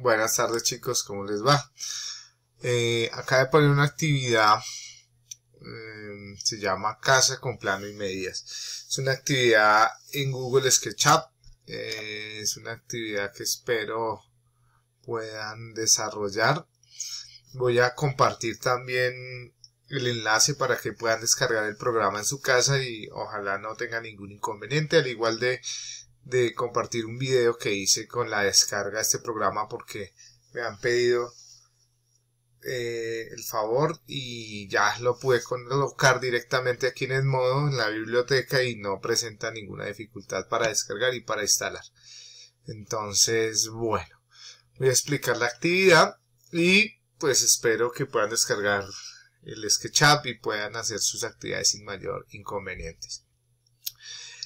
Buenas tardes chicos, ¿cómo les va? Eh, acá de poner una actividad, mm, se llama Casa con Plano y medias. Es una actividad en Google SketchUp, eh, es una actividad que espero puedan desarrollar. Voy a compartir también el enlace para que puedan descargar el programa en su casa y ojalá no tenga ningún inconveniente, al igual de de compartir un video que hice con la descarga de este programa porque me han pedido eh, el favor y ya lo pude colocar directamente aquí en el modo en la biblioteca y no presenta ninguna dificultad para descargar y para instalar entonces bueno voy a explicar la actividad y pues espero que puedan descargar el SketchUp y puedan hacer sus actividades sin mayor inconvenientes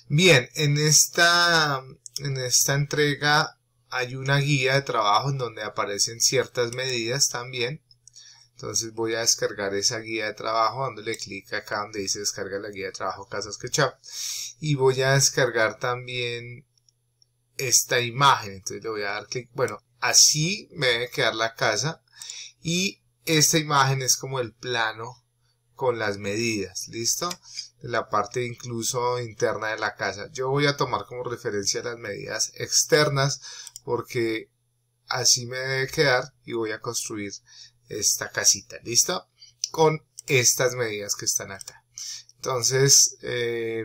Bien, en esta, en esta entrega hay una guía de trabajo en donde aparecen ciertas medidas también. Entonces voy a descargar esa guía de trabajo dándole clic acá donde dice descarga la guía de trabajo Casas SketchUp. Y voy a descargar también esta imagen. Entonces le voy a dar clic. Bueno, así me debe quedar la casa. Y esta imagen es como el plano con las medidas. ¿Listo? la parte incluso interna de la casa. Yo voy a tomar como referencia las medidas externas porque así me debe quedar y voy a construir esta casita, ¿listo? Con estas medidas que están acá. Entonces, eh,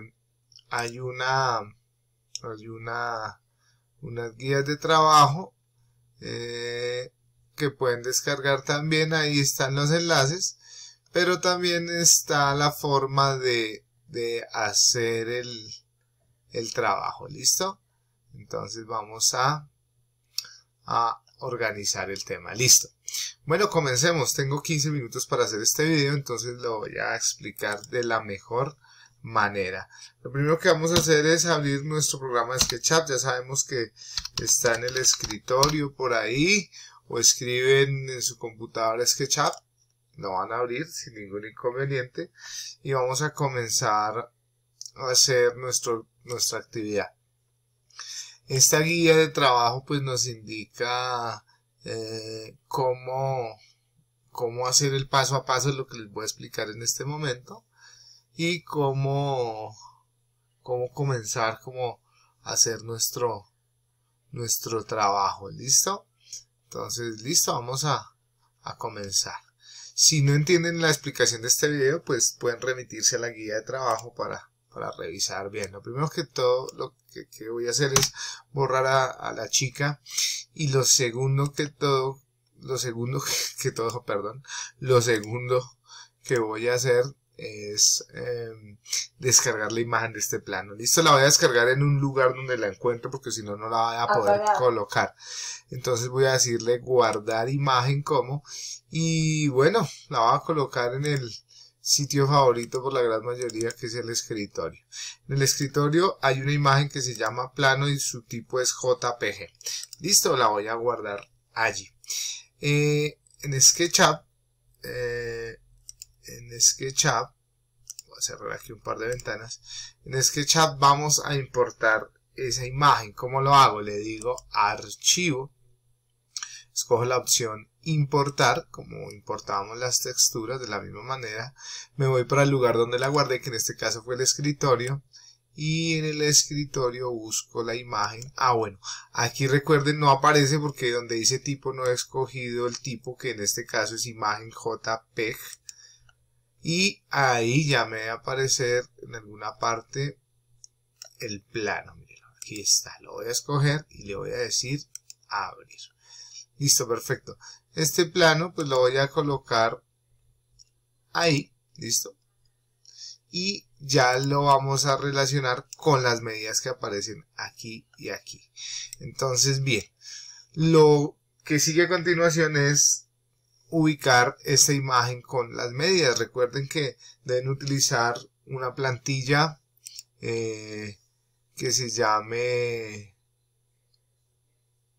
hay una, hay una, unas guías de trabajo eh, que pueden descargar también, ahí están los enlaces, pero también está la forma de de hacer el, trabajo, ¿listo? Entonces vamos a, a organizar el tema, listo. Bueno, comencemos. Tengo 15 minutos para hacer este video, entonces lo voy a explicar de la mejor manera. Lo primero que vamos a hacer es abrir nuestro programa SketchUp. Ya sabemos que está en el escritorio por ahí o escriben en su computadora SketchUp. No van a abrir sin ningún inconveniente y vamos a comenzar a hacer nuestro, nuestra actividad. Esta guía de trabajo pues nos indica eh, cómo, cómo hacer el paso a paso, lo que les voy a explicar en este momento y cómo, cómo comenzar, cómo hacer nuestro, nuestro trabajo. ¿Listo? Entonces, listo, vamos a, a comenzar. Si no entienden la explicación de este video, pues pueden remitirse a la guía de trabajo para, para revisar bien. Lo primero que todo lo que, voy a hacer es borrar a, la chica y lo segundo que todo, lo segundo que todo, perdón, lo segundo que voy a hacer es em, descargar la imagen de este plano. Listo, la voy a descargar en un lugar donde la encuentro porque si no, no la voy a poder colocar. Entonces voy a decirle guardar imagen como y bueno, la voy a colocar en el sitio favorito por la gran mayoría que es el escritorio. En el escritorio hay una imagen que se llama plano y su tipo es JPG. Listo, la voy a guardar allí. Eh, en SketchUp eh, en SketchUp, voy a cerrar aquí un par de ventanas, en SketchUp vamos a importar esa imagen. ¿Cómo lo hago? Le digo archivo, escojo la opción importar, como importábamos las texturas de la misma manera, me voy para el lugar donde la guardé, que en este caso fue el escritorio, y en el escritorio busco la imagen. Ah, bueno, aquí recuerden no aparece porque donde dice tipo no he escogido el tipo que en este caso es imagen JPEG. Y ahí ya me va a aparecer en alguna parte el plano. aquí está. Lo voy a escoger y le voy a decir abrir. Listo, perfecto. Este plano pues lo voy a colocar ahí. Listo. Y ya lo vamos a relacionar con las medidas que aparecen aquí y aquí. Entonces, bien. Lo que sigue a continuación es ubicar esta imagen con las medidas. Recuerden que deben utilizar una plantilla eh, que se llame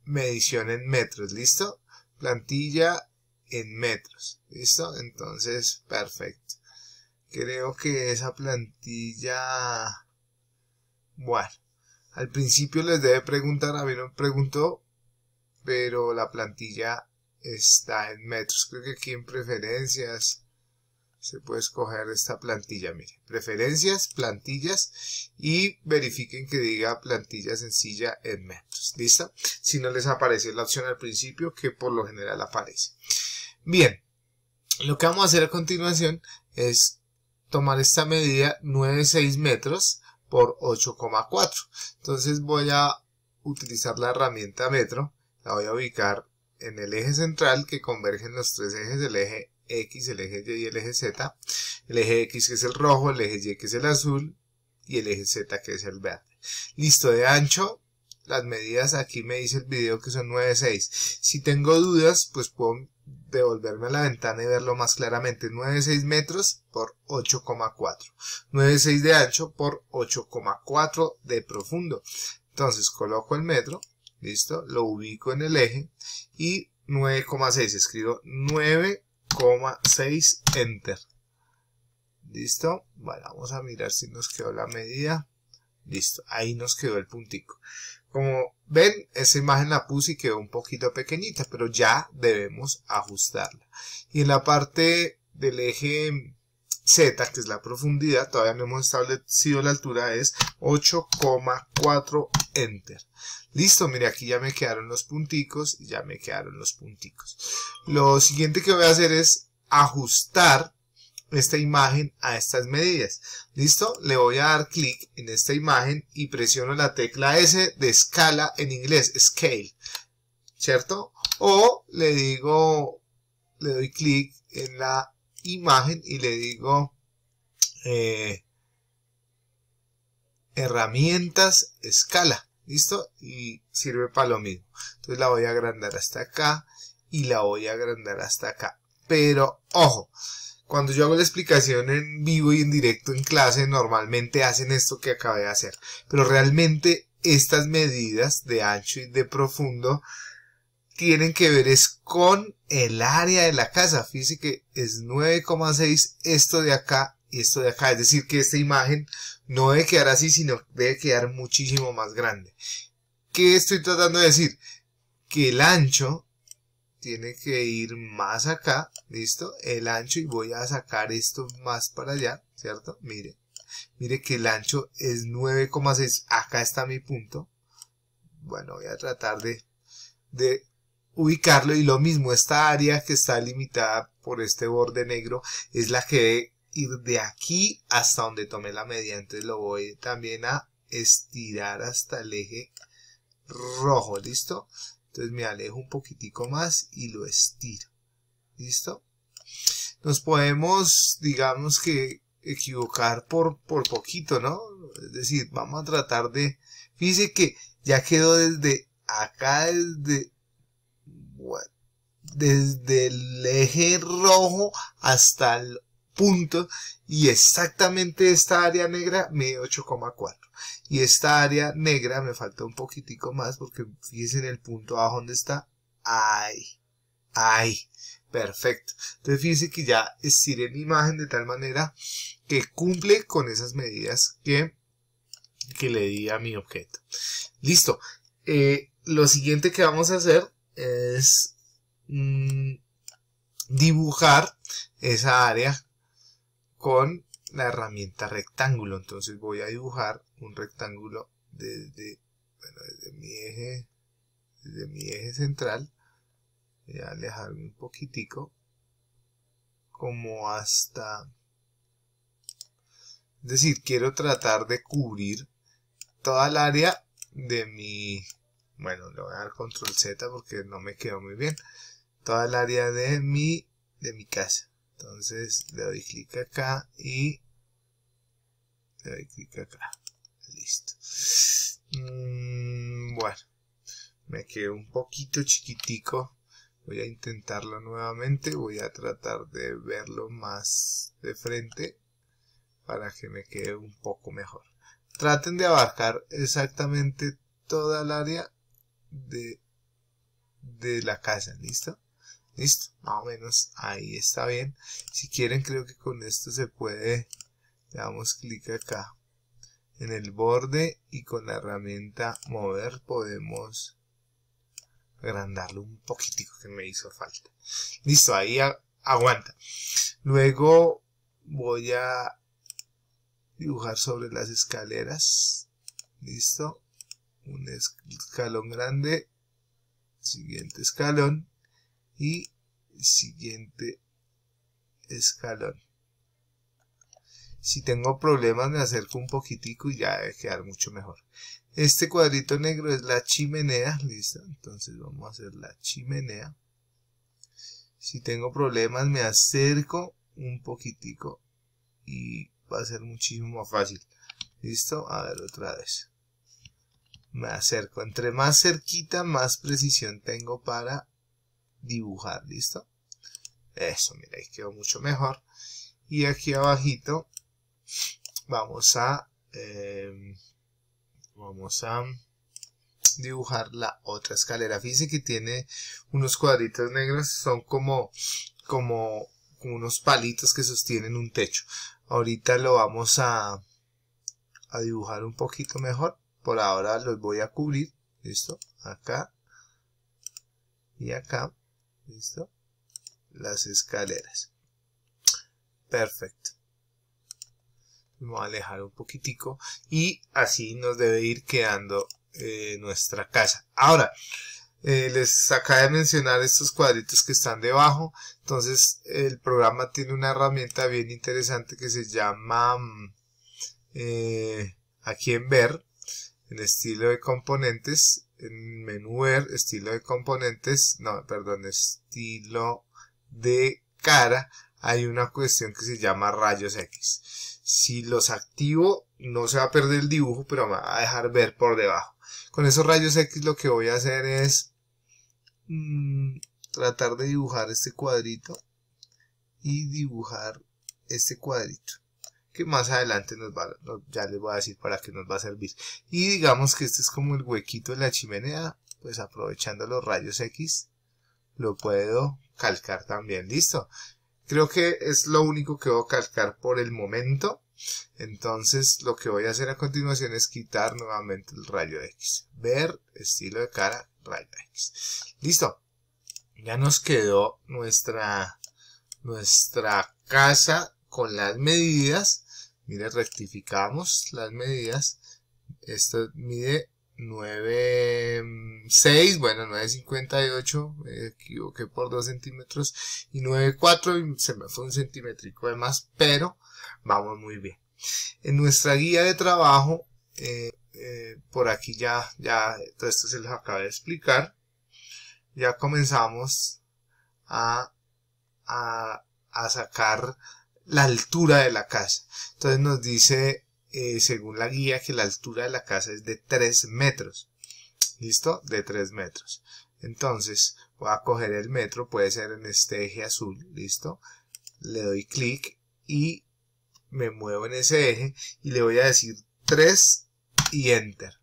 medición en metros, ¿listo? Plantilla en metros, ¿listo? Entonces, perfecto. Creo que esa plantilla... Bueno, al principio les debe preguntar, a mí no preguntó, pero la plantilla está en metros. Creo que aquí en preferencias se puede escoger esta plantilla. Mire, preferencias, plantillas y verifiquen que diga plantilla sencilla en metros. lista Si no les aparece la opción al principio, que por lo general aparece. Bien, lo que vamos a hacer a continuación es tomar esta medida 9,6 metros por 8,4. Entonces voy a utilizar la herramienta metro, la voy a ubicar en el eje central que convergen los tres ejes, el eje X, el eje Y y el eje Z. El eje X que es el rojo, el eje Y que es el azul y el eje Z que es el verde. Listo, de ancho, las medidas aquí me dice el video que son 9.6. Si tengo dudas, pues puedo devolverme a la ventana y verlo más claramente. 9.6 metros por 8,4. 9.6 de ancho por 8,4 de profundo. Entonces coloco el metro ¿Listo? Lo ubico en el eje y 9,6. Escribo 9,6 Enter. ¿Listo? Bueno, vamos a mirar si nos quedó la medida. Listo, ahí nos quedó el puntico. Como ven, esa imagen la puse y quedó un poquito pequeñita, pero ya debemos ajustarla. Y en la parte del eje Z, que es la profundidad, todavía no hemos establecido la altura, es 8,4 enter. Listo, mire, aquí ya me quedaron los punticos ya me quedaron los punticos. Lo siguiente que voy a hacer es ajustar esta imagen a estas medidas. ¿Listo? Le voy a dar clic en esta imagen y presiono la tecla S de escala en inglés, scale, ¿cierto? O le digo, le doy clic en la imagen y le digo eh, herramientas escala listo y sirve para lo mismo entonces la voy a agrandar hasta acá y la voy a agrandar hasta acá pero ojo cuando yo hago la explicación en vivo y en directo en clase normalmente hacen esto que acabé de hacer pero realmente estas medidas de ancho y de profundo tienen que ver es con el área de la casa. Fíjense que es 9,6 esto de acá y esto de acá. Es decir, que esta imagen no debe quedar así, sino debe quedar muchísimo más grande. ¿Qué estoy tratando de decir? Que el ancho tiene que ir más acá, ¿listo? El ancho, y voy a sacar esto más para allá, ¿cierto? Mire, mire que el ancho es 9,6, acá está mi punto. Bueno, voy a tratar de, de ubicarlo y lo mismo, esta área que está limitada por este borde negro es la que debe ir de aquí hasta donde tomé la media, entonces lo voy también a estirar hasta el eje rojo, ¿listo? Entonces me alejo un poquitico más y lo estiro, ¿listo? Nos podemos, digamos que, equivocar por, por poquito, ¿no? Es decir, vamos a tratar de... fíjese que ya quedó desde acá, desde desde el eje rojo hasta el punto y exactamente esta área negra me 8,4 y esta área negra me falta un poquitico más porque fíjense en el punto abajo donde está ahí ahí perfecto entonces fíjense que ya estiré mi imagen de tal manera que cumple con esas medidas que, que le di a mi objeto listo eh, lo siguiente que vamos a hacer es mm, dibujar esa área con la herramienta rectángulo. Entonces voy a dibujar un rectángulo desde, desde mi eje, desde mi eje central. Voy a alejarme un poquitico. Como hasta... Es decir, quiero tratar de cubrir toda el área de mi bueno, le voy a dar control Z porque no me quedó muy bien. Toda el área de mi, de mi casa. Entonces le doy clic acá y le doy clic acá. Listo. Mm, bueno, me quedó un poquito chiquitico. Voy a intentarlo nuevamente. Voy a tratar de verlo más de frente para que me quede un poco mejor. Traten de abarcar exactamente toda el área de, de la casa, ¿listo? Listo, más o menos ahí está bien. Si quieren, creo que con esto se puede. Le damos clic acá en el borde y con la herramienta mover podemos agrandarlo un poquitico que me hizo falta. Listo, ahí aguanta. Luego voy a dibujar sobre las escaleras. Listo un escalón grande, siguiente escalón y siguiente escalón. Si tengo problemas me acerco un poquitico y ya debe quedar mucho mejor. Este cuadrito negro es la chimenea, listo. Entonces vamos a hacer la chimenea. Si tengo problemas me acerco un poquitico y va a ser muchísimo más fácil. Listo, a ver otra vez me acerco. Entre más cerquita, más precisión tengo para dibujar, ¿listo? Eso, mira, ahí quedó mucho mejor. Y aquí abajito vamos a, em, vamos a dibujar la otra escalera. Fíjense que tiene unos cuadritos negros, son como, como unos palitos que sostienen un techo. Ahorita lo vamos a, a dibujar un poquito mejor por ahora los voy a cubrir, listo, acá y acá, listo, las escaleras. Perfecto. Vamos a alejar un poquitico y así nos debe ir quedando eh, nuestra casa. Ahora, eh, les acabo de mencionar estos cuadritos que están debajo. Entonces, el programa tiene una herramienta bien interesante que se llama mm, eh, aquí en ver en estilo de componentes, en ver, estilo de componentes, no, perdón, estilo de cara, hay una cuestión que se llama rayos X. Si los activo, no se va a perder el dibujo, pero me va a dejar ver por debajo. Con esos rayos X lo que voy a hacer es mm, tratar de dibujar este cuadrito y dibujar este cuadrito que más adelante nos va, ya les voy a decir para qué nos va a servir. Y digamos que este es como el huequito de la chimenea, pues aprovechando los rayos X, lo puedo calcar también, listo. Creo que es lo único que voy a calcar por el momento. Entonces lo que voy a hacer a continuación es quitar nuevamente el rayo X. Ver, estilo de cara, rayo X. Listo. Ya nos quedó nuestra, nuestra casa con las medidas. Mire, rectificamos las medidas. Esto mide 9.6, mm, bueno, 9.58, me equivoqué por 2 centímetros, y 9.4, y se me fue un centímetrico de más, pero vamos muy bien. En nuestra guía de trabajo, eh, eh, por aquí ya, ya, todo esto se les acaba de explicar, ya comenzamos a, a, a sacar la altura de la casa. Entonces nos dice, eh, según la guía, que la altura de la casa es de 3 metros. ¿Listo? De 3 metros. Entonces, voy a coger el metro, puede ser en este eje azul, ¿listo? Le doy clic y me muevo en ese eje y le voy a decir 3 y Enter.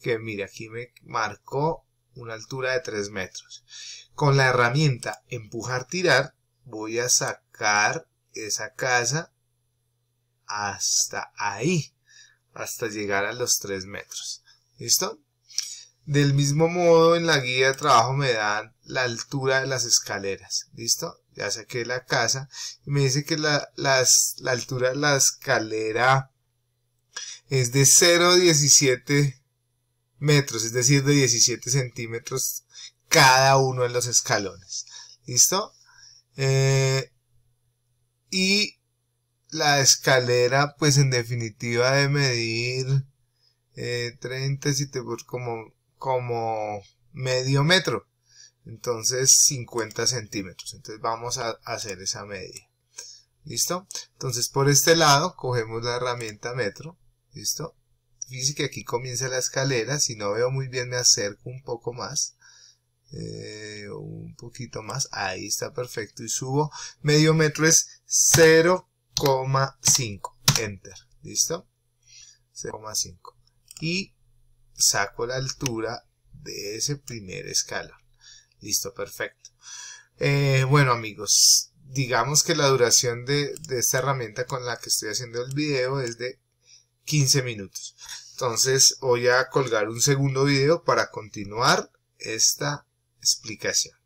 Que mire, aquí me marcó una altura de 3 metros. Con la herramienta empujar-tirar voy a sacar esa casa hasta ahí, hasta llegar a los 3 metros. ¿Listo? Del mismo modo, en la guía de trabajo me dan la altura de las escaleras. ¿Listo? Ya saqué la casa y me dice que la, la altura de la escalera es de 0,17 metros, es decir, de 17 centímetros cada uno de los escalones. ¿Listo? Eh, y la escalera, pues en definitiva, de medir 37. Eh, pues, como, como medio metro. Entonces 50 centímetros. Entonces vamos a hacer esa media. ¿Listo? Entonces por este lado cogemos la herramienta metro. ¿Listo? Fíjense que aquí comienza la escalera. Si no veo muy bien me acerco un poco más. Eh, un poquito más. Ahí está perfecto. Y subo. Medio metro es 0,5. Enter. ¿Listo? 0,5. Y saco la altura de ese primer escalón. Listo, perfecto. Eh, bueno amigos, digamos que la duración de, de, esta herramienta con la que estoy haciendo el video es de 15 minutos. Entonces voy a colgar un segundo video para continuar esta explicación.